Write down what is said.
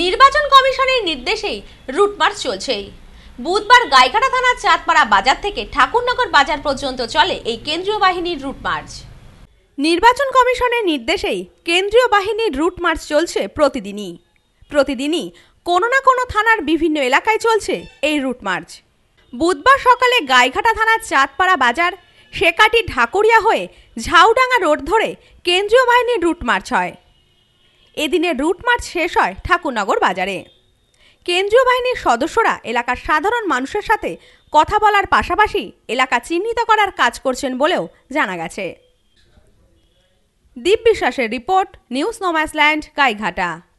নির্বাচন কমিশনের নির্দেশেই রুট মার্চ চলছেই বুধবার গাইঘাটা থানার চাঁদপাড়া বাজার থেকে ঠাকুরনগর বাজার পর্যন্ত চলে এই কেন্দ্রীয় বাহিনীর রুট মার্চ নির্বাচন কমিশনের নির্দেশেই কেন্দ্রীয় বাহিনীর রুটমার্চ চলছে প্রতিদিনই প্রতিদিনই কোনো না কোনো থানার বিভিন্ন এলাকায় চলছে এই রুটমার্চ বুধবার সকালে গাইঘাটা থানার চাঁদপাড়া বাজার সেকাটি ঢাকুরিয়া হয়ে ঝাউডাঙ্গা রোড ধরে কেন্দ্রীয় বাহিনীর রুট মার্চ হয় এদিনের রুট মার্চ শেষ হয় ঠাকুরনগর বাজারে কেন্দ্রীয় বাহিনীর সদস্যরা এলাকার সাধারণ মানুষের সাথে কথা বলার পাশাপাশি এলাকা চিহ্নিত করার কাজ করছেন বলেও জানা গেছে দীপ বিশ্বাসের রিপোর্ট নিউজ নোম্যাসল্যান্ড গাইঘাটা